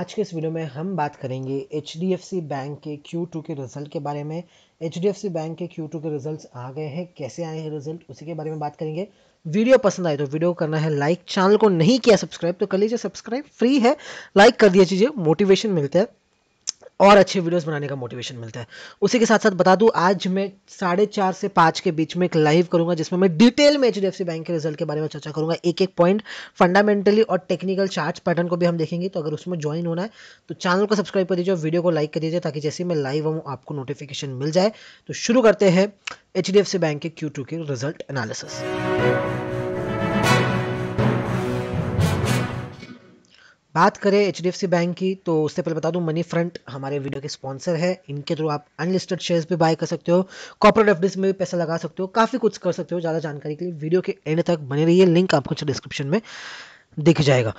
आज के इस वीडियो में हम बात करेंगे एच बैंक के Q2 के रिजल्ट के बारे में एच बैंक के Q2 के रिजल्ट्स आ गए हैं कैसे आए हैं रिजल्ट उसी के बारे में बात करेंगे वीडियो पसंद आए तो वीडियो करना है लाइक चैनल को नहीं किया सब्सक्राइब तो कर लीजिए सब्सक्राइब फ्री है लाइक कर दिया चीज़ें मोटिवेशन मिलता है और अच्छे वीडियोस बनाने का मोटिवेशन मिलता है उसी के साथ साथ बता दूं आज मैं साढ़े चार से पाँच के बीच में एक लाइव करूंगा जिसमें मैं डिटेल में एच बैंक के रिजल्ट के बारे में चर्चा करूंगा एक एक पॉइंट फंडामेंटली और टेक्निकल चार्ट पैटर्न को भी हम देखेंगे तो अगर उसमें ज्वाइन होना है तो चैनल को सब्सक्राइब कर दीजिए वीडियो को लाइक कर दीजिए ताकि जैसे मैं लाइव हूँ आपको नोटिफिकेशन मिल जाए तो शुरू करते हैं एच बैंक के क्यू के रिजल्ट एनालिसिस बात करें एच बैंक की तो उससे पहले बता दूं मनी फ्रंट हमारे वीडियो के स्पॉन्सर है इनके थ्रू आप अनलिस्टेड शेयर्स भी बाय कर सकते हो कॉर्पोरेट एफ में भी पैसा लगा सकते हो काफ़ी कुछ कर सकते हो ज़्यादा जानकारी के लिए वीडियो के एंड तक बने रहिए लिंक आपको डिस्क्रिप्शन में दिख जाएगा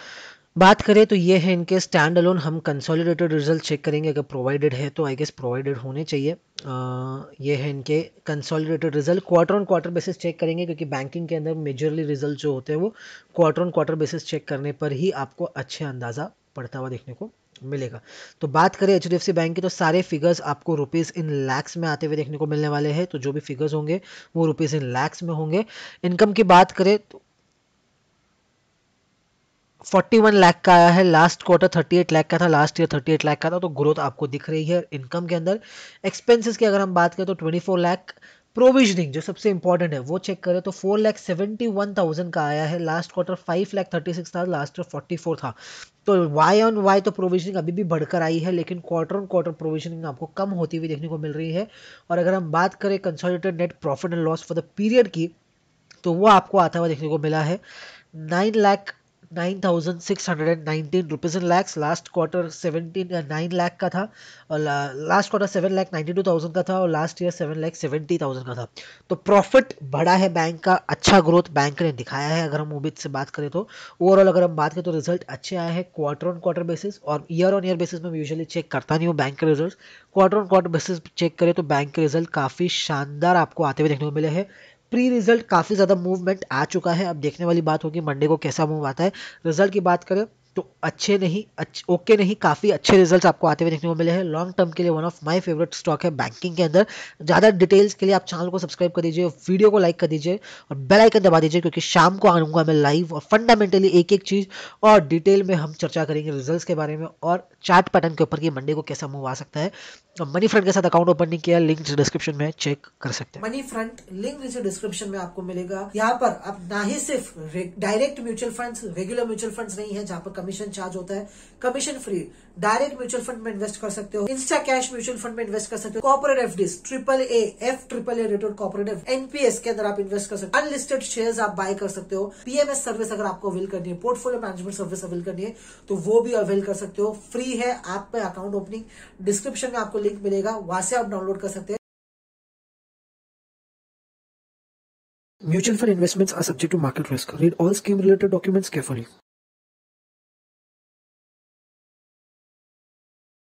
बात करें तो ये है इनके स्टैंड अलोन हम कंसोलिडेटेड रिजल्ट चेक करेंगे अगर प्रोवाइडेड है तो आई गेस प्रोवाइडेड होने चाहिए आ, ये है इनके consolidated result quarter on quarter basis check करेंगे क्योंकि बैंकिंग के अंदर मेजरली रिजल्ट जो होते हैं वो quarter on quarter basis check करने पर ही आपको अच्छे अंदाज़ा पड़ता हुआ देखने को मिलेगा तो बात करें एच बैंक की तो सारे फिगर्स आपको रुपीज़ इन लैक्स में आते हुए देखने को मिलने वाले हैं तो जो भी फिगर्स होंगे वो रुपीज़ इन लैक्स में होंगे इनकम की बात करें तो फोर्टी वन लाख का आया है last quarter thirty eight lakh का था last year thirty eight lakh का था तो ग्रोथ आपको दिख रही है इनकम के अंदर एक्सपेंसेस की अगर हम बात करें तो ट्वेंटी फोर लाख प्रोविजनिंग जो सबसे इंपॉर्टेंट है वो चेक करें तो four lakh seventy one thousand का आया है last quarter five lakh thirty six था लास्ट ईयर फोर्टी फोर था तो वाई ऑन वाई तो प्रोविजनिंग अभी भी बढ़कर आई है लेकिन क्वार्टर ऑन क्वार्टर प्रोविजनिंग आपको कम होती हुई देखने को मिल रही है और अगर हम बात करें consolidated net profit and loss for the period की तो वो आपको आता हुआ देखने को मिला है nine lakh 9,619 rupees in lakhs last quarter 17 nine lakh का था और last quarter seven lakh ninety two thousand का था और last year seven lakh seventy thousand का था तो प्रॉफिट बढ़ा है बैंक का अच्छा ग्रोथ बैंक ने दिखाया है अगर हम उम्मीद से बात करें तो ओवरऑल अगर हम बात करें तो रिजल्ट अच्छे आए हैं क्वार्टर ऑन क्वार्टर बेसिस और ईयर ऑन ईयर बेसिस में यूजली चेक करता नहीं हूँ बैंक के result quarter on quarter basis check करें तो बैंक के रिजल्ट काफ़ी शानदार आपको आते हुए देखने को मिले हैं प्री रिजल्ट काफ़ी ज़्यादा मूवमेंट आ चुका है अब देखने वाली बात होगी मंडे को कैसा मूव आता है रिजल्ट की बात करें तो अच्छे नहीं अच्छे ओके नहीं काफ़ी अच्छे रिजल्ट्स आपको आते हुए देखने को मिले हैं लॉन्ग टर्म के लिए one of my favourite stock है बैंकिंग के अंदर ज़्यादा डिटेल्स के लिए आप चैनल को सब्सक्राइब कर दीजिए वीडियो को लाइक कर दीजिए और बेल आइकन दबा दीजिए क्योंकि शाम को आऊँगा मैं लाइव और फंडामेंटली एक एक चीज़ और डिटेल में हम चर्चा करेंगे रिजल्ट के बारे में और चार्ट पैटर्न के ऊपर कि मंडे को कैसा मूव आ सकता है और मनी फ्रंट के साथ अकाउंट ओपन नहीं किया लिंक डिस्क्रिप्शन में चेक कर सकते हैं मनी फ्रंट लिंक डिस्क्रिप्शन में आपको मिलेगा यहाँ पर आप ना ही सिर्फ direct mutual funds regular mutual funds नहीं है जहाँ पर कमीशन चार्ज होता है commission free direct mutual fund में इन्वेस्ट कर सकते हो इंस्टा कैश म्यूचुअल फंड में इन्वेस्ट कर सकते हो corporate F triple A F triple A rated corporate NPS के अंदर आप इन्वेस्ट कर सकते हो अनलिस्टेड शेयर आप बाय कर सकते हो पीएमएस सर्विस अगर आपको अवेल करनी है पोर्टफोलियो मैनेजमेंट सर्विस अवेल करनी है तो वो भी अवेल कर सकते हो फ्री है ऐप पे अकाउंट ओपनिंग डिस्क्रिप्शन में आपको लिंक मिलेगा वहां से आप डाउनलोड कर सकते हैं Mutual fund investments are subject to market risk. Read all scheme related documents carefully.